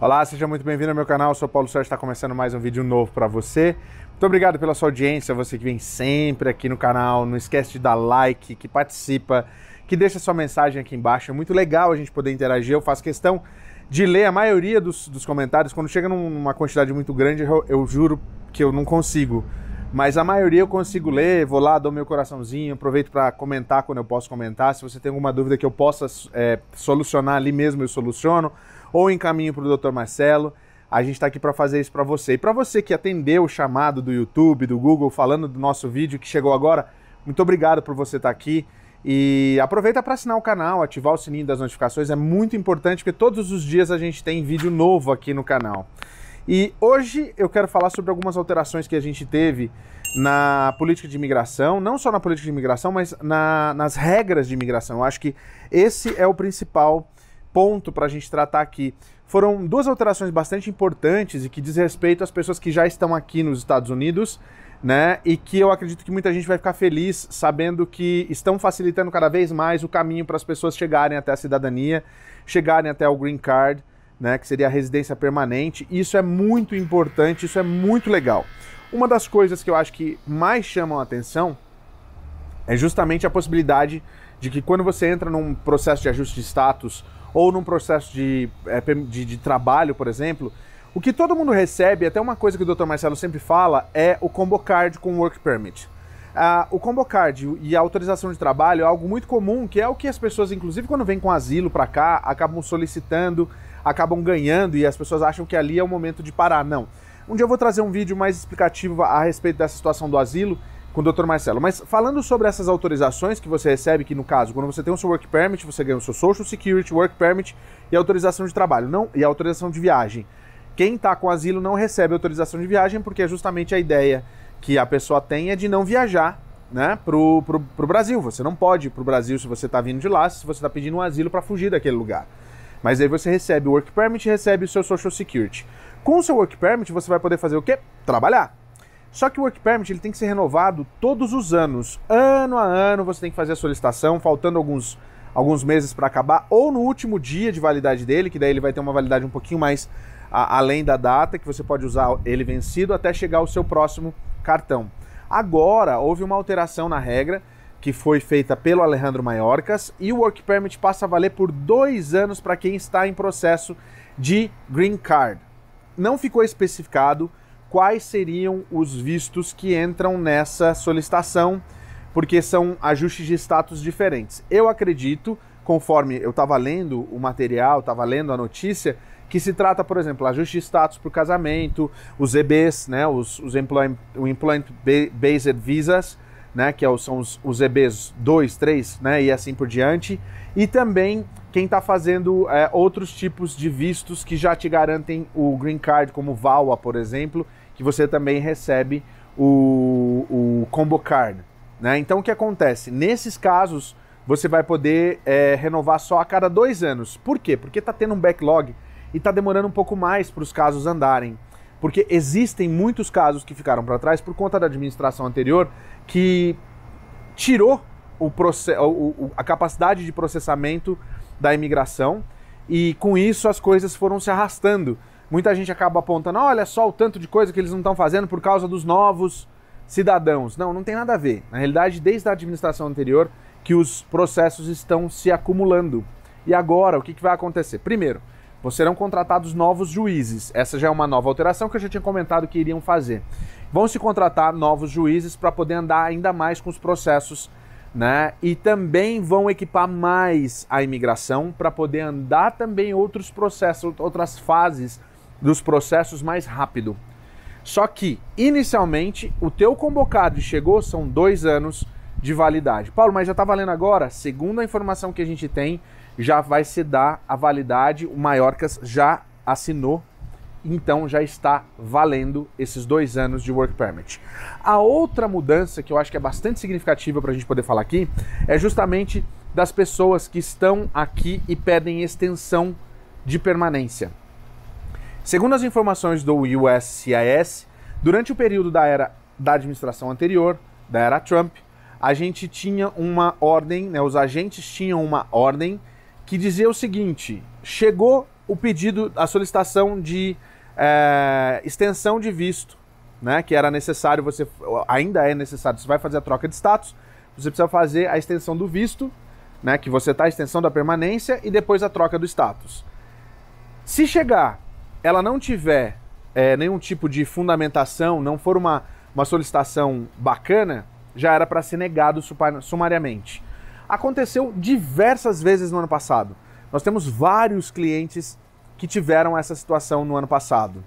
Olá, seja muito bem-vindo ao meu canal. Eu sou Paulo Sérgio, está começando mais um vídeo novo para você. Muito obrigado pela sua audiência, você que vem sempre aqui no canal. Não esquece de dar like, que participa, que deixa sua mensagem aqui embaixo. É muito legal a gente poder interagir. Eu faço questão de ler a maioria dos, dos comentários. Quando chega numa quantidade muito grande, eu, eu juro que eu não consigo mas a maioria eu consigo ler, vou lá, dou meu coraçãozinho, aproveito para comentar quando eu posso comentar. Se você tem alguma dúvida que eu possa é, solucionar ali mesmo, eu soluciono ou encaminho para o Dr. Marcelo. A gente está aqui para fazer isso para você. E para você que atendeu o chamado do YouTube, do Google, falando do nosso vídeo que chegou agora, muito obrigado por você estar tá aqui. E aproveita para assinar o canal, ativar o sininho das notificações, é muito importante porque todos os dias a gente tem vídeo novo aqui no canal. E hoje eu quero falar sobre algumas alterações que a gente teve na política de imigração, não só na política de imigração, mas na, nas regras de imigração. Eu acho que esse é o principal ponto para a gente tratar aqui foram duas alterações bastante importantes e que diz respeito às pessoas que já estão aqui nos Estados Unidos, né? E que eu acredito que muita gente vai ficar feliz sabendo que estão facilitando cada vez mais o caminho para as pessoas chegarem até a cidadania, chegarem até o green card, né? Que seria a residência permanente. Isso é muito importante, isso é muito legal. Uma das coisas que eu acho que mais chamam a atenção é justamente a possibilidade de que quando você entra num processo de ajuste de status ou num processo de, é, de, de trabalho, por exemplo, o que todo mundo recebe, até uma coisa que o Dr. Marcelo sempre fala, é o combo card com work permit. Ah, o combo card e a autorização de trabalho é algo muito comum, que é o que as pessoas, inclusive quando vêm com asilo para cá, acabam solicitando, acabam ganhando e as pessoas acham que ali é o momento de parar. Não. Um dia eu vou trazer um vídeo mais explicativo a respeito dessa situação do asilo com o Dr. Marcelo. Mas falando sobre essas autorizações que você recebe, que no caso, quando você tem o seu work permit, você ganha o seu social security, work permit e autorização de trabalho, não e autorização de viagem. Quem está com asilo não recebe autorização de viagem porque é justamente a ideia que a pessoa tem é de não viajar, né, pro, pro, pro Brasil. Você não pode ir pro Brasil se você está vindo de lá, se você está pedindo um asilo para fugir daquele lugar. Mas aí você recebe o work permit e recebe o seu social security. Com o seu work permit, você vai poder fazer o quê? Trabalhar. Só que o work permit ele tem que ser renovado todos os anos. Ano a ano você tem que fazer a solicitação, faltando alguns, alguns meses para acabar, ou no último dia de validade dele, que daí ele vai ter uma validade um pouquinho mais a, além da data, que você pode usar ele vencido até chegar o seu próximo cartão. Agora, houve uma alteração na regra que foi feita pelo Alejandro Maiorcas e o work permit passa a valer por dois anos para quem está em processo de green card. Não ficou especificado quais seriam os vistos que entram nessa solicitação, porque são ajustes de status diferentes. Eu acredito, conforme eu estava lendo o material, estava lendo a notícia, que se trata, por exemplo, ajuste de status para o casamento, os EBs, né, os, os Employment, o Employment Based Visas, né, que é são os, os EBs 2, 3 né, e assim por diante, e também quem está fazendo é, outros tipos de vistos que já te garantem o green card, como VAWA, por exemplo, que você também recebe o, o combo card. Né? Então, o que acontece? Nesses casos, você vai poder é, renovar só a cada dois anos. Por quê? Porque está tendo um backlog e está demorando um pouco mais para os casos andarem. Porque existem muitos casos que ficaram para trás por conta da administração anterior que tirou o o, o, a capacidade de processamento da imigração e com isso as coisas foram se arrastando. Muita gente acaba apontando, olha só o tanto de coisa que eles não estão fazendo por causa dos novos cidadãos. Não, não tem nada a ver. Na realidade, desde a administração anterior que os processos estão se acumulando. E agora, o que, que vai acontecer? Primeiro, serão contratados novos juízes. Essa já é uma nova alteração que eu já tinha comentado que iriam fazer. Vão se contratar novos juízes para poder andar ainda mais com os processos né? E também vão equipar mais a imigração para poder andar também outros processos, outras fases dos processos mais rápido. Só que, inicialmente, o teu convocado chegou, são dois anos de validade. Paulo, mas já está valendo agora? Segundo a informação que a gente tem, já vai se dar a validade, o Maiorcas já assinou então já está valendo esses dois anos de Work Permit. A outra mudança que eu acho que é bastante significativa para a gente poder falar aqui é justamente das pessoas que estão aqui e pedem extensão de permanência. Segundo as informações do USCIS, durante o período da era da administração anterior, da era Trump, a gente tinha uma ordem, né, os agentes tinham uma ordem que dizia o seguinte: chegou o pedido, a solicitação de é, extensão de visto, né? Que era necessário você, ainda é necessário. Você vai fazer a troca de status, você precisa fazer a extensão do visto, né? Que você está a extensão da permanência e depois a troca do status. Se chegar, ela não tiver é, nenhum tipo de fundamentação, não for uma, uma solicitação bacana, já era para ser negado sumariamente. Aconteceu diversas vezes no ano passado. Nós temos vários clientes que tiveram essa situação no ano passado.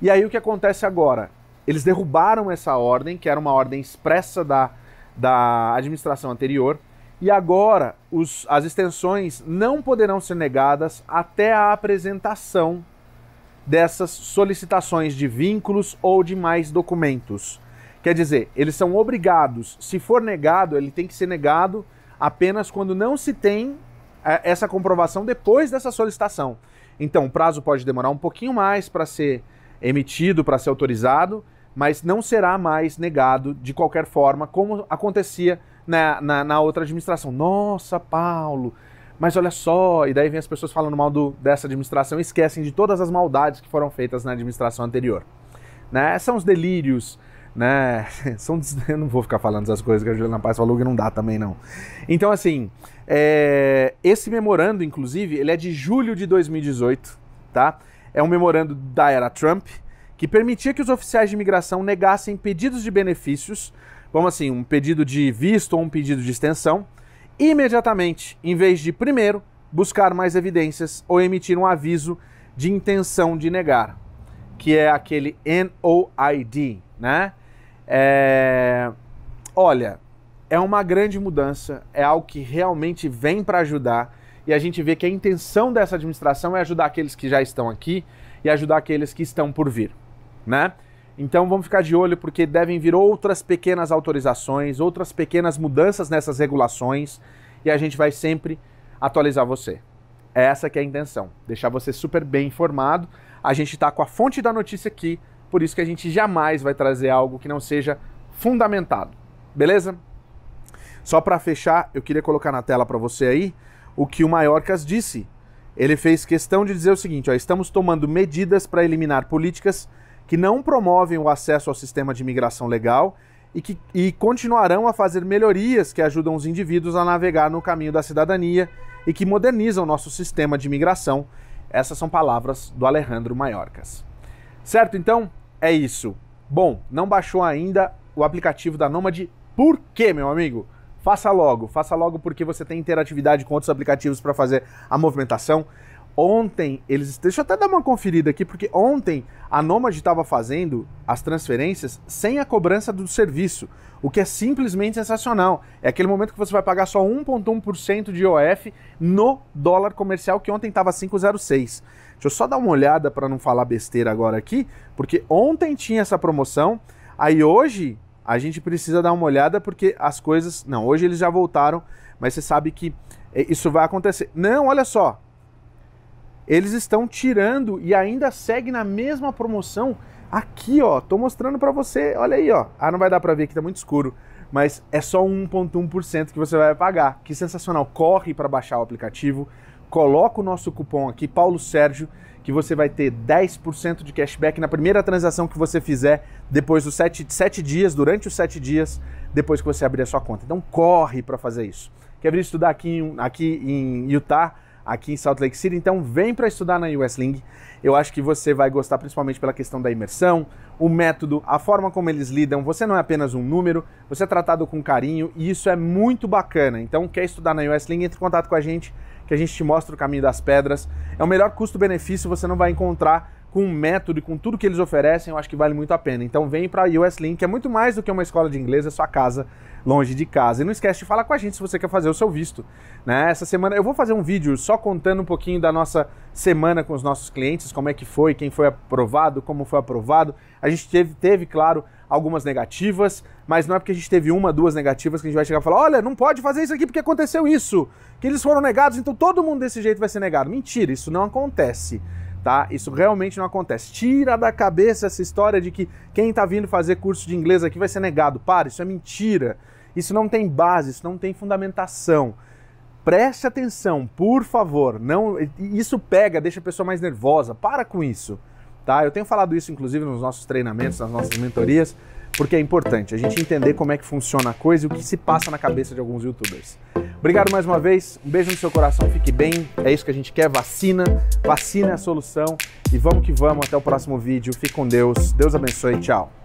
E aí o que acontece agora? Eles derrubaram essa ordem, que era uma ordem expressa da, da administração anterior, e agora os, as extensões não poderão ser negadas até a apresentação dessas solicitações de vínculos ou de mais documentos. Quer dizer, eles são obrigados, se for negado, ele tem que ser negado apenas quando não se tem eh, essa comprovação depois dessa solicitação. Então, o prazo pode demorar um pouquinho mais para ser emitido, para ser autorizado, mas não será mais negado de qualquer forma, como acontecia na, na, na, outra administração. Nossa, Paulo, mas olha só. E daí vem as pessoas falando mal do, dessa administração e esquecem de todas as maldades que foram feitas na administração anterior. Né? São os delírios né? São, eu não vou ficar falando essas coisas que a Juliana Paz falou que não dá também, não. Então, assim, é, esse memorando, inclusive, ele é de julho de 2018, tá? É um memorando da era Trump que permitia que os oficiais de imigração negassem pedidos de benefícios, como assim, um pedido de visto ou um pedido de extensão, imediatamente, em vez de primeiro buscar mais evidências ou emitir um aviso de intenção de negar, que é aquele NOID, né? É... Olha, é uma grande mudança, é algo que realmente vem para ajudar e a gente vê que a intenção dessa administração é ajudar aqueles que já estão aqui e ajudar aqueles que estão por vir, né? Então vamos ficar de olho porque devem vir outras pequenas autorizações, outras pequenas mudanças nessas regulações e a gente vai sempre atualizar você. Essa que é a intenção, deixar você super bem informado. A gente está com a fonte da notícia aqui, por isso que a gente jamais vai trazer algo que não seja fundamentado. Beleza? Só para fechar, eu queria colocar na tela para você aí o que o Maiorcas disse. Ele fez questão de dizer o seguinte: ó, estamos tomando medidas para eliminar políticas que não promovem o acesso ao sistema de imigração legal e que e continuarão a fazer melhorias que ajudam os indivíduos a navegar no caminho da cidadania e que modernizam nosso sistema de imigração. Essas são palavras do Alejandro Maiorcas. Certo, então? é isso. Bom, não baixou ainda o aplicativo da Nomad? Por quê, meu amigo? Faça logo, faça logo porque você tem interatividade com outros aplicativos para fazer a movimentação. Ontem eles. Deixa eu até dar uma conferida aqui, porque ontem a Nomad estava fazendo as transferências sem a cobrança do serviço, o que é simplesmente sensacional. É aquele momento que você vai pagar só 1,1% de IOF no dólar comercial, que ontem estava 5,06. Deixa eu só dar uma olhada para não falar besteira agora aqui, porque ontem tinha essa promoção, aí hoje a gente precisa dar uma olhada porque as coisas. Não, hoje eles já voltaram, mas você sabe que eh, isso vai acontecer. Não, olha só eles estão tirando e ainda segue na mesma promoção aqui, ó. Tô mostrando para você, olha aí, ó. Ah, não vai dar para ver que tá muito escuro, mas é só 1.1% que você vai pagar. Que sensacional. Corre para baixar o aplicativo, coloca o nosso cupom aqui Paulo Sérgio que você vai ter 10% de cashback na primeira transação que você fizer depois dos 7, 7 dias, durante os 7 dias, depois que você abrir a sua conta. Então corre para fazer isso. Quer vir estudar aqui, aqui em Utah? aqui em Salt Lake City. Então vem para estudar na USLing. Eu acho que você vai gostar principalmente pela questão da imersão, o método, a forma como eles lidam. Você não é apenas um número, você é tratado com carinho e isso é muito bacana. Então quer estudar na USLing, entre em contato com a gente que a gente te mostra o caminho das pedras. É o melhor custo-benefício, você não vai encontrar com o método e com tudo que eles oferecem, eu acho que vale muito a pena. Então vem para a US Link, é muito mais do que uma escola de inglês, é sua casa longe de casa. E não esquece de falar com a gente se você quer fazer o seu visto. Né? Essa semana eu vou fazer um vídeo só contando um pouquinho da nossa semana com os nossos clientes, como é que foi, quem foi aprovado, como foi aprovado. A gente teve, teve claro, algumas negativas, mas não é porque a gente teve uma, duas negativas que a gente vai chegar e falar: olha, não pode fazer isso aqui porque aconteceu isso, que eles foram negados, então todo mundo desse jeito vai ser negado. Mentira, isso não acontece tá? Isso realmente não acontece. Tira da cabeça essa história de que quem está vindo fazer curso de inglês aqui vai ser negado. Para, isso é mentira. Isso não tem base, isso não tem fundamentação. Preste atenção, por favor. Não, isso pega, deixa a pessoa mais nervosa. Para com isso, tá? Eu tenho falado isso inclusive nos nossos treinamentos, nas nossas mentorias, porque é importante a gente entender como é que funciona a coisa e o que se passa na cabeça de alguns youtubers. Obrigado mais uma vez, um beijo no seu coração, fique bem, é isso que a gente quer, vacina, vacina é a solução e vamos que vamos, até o próximo vídeo, fique com Deus, Deus abençoe, tchau.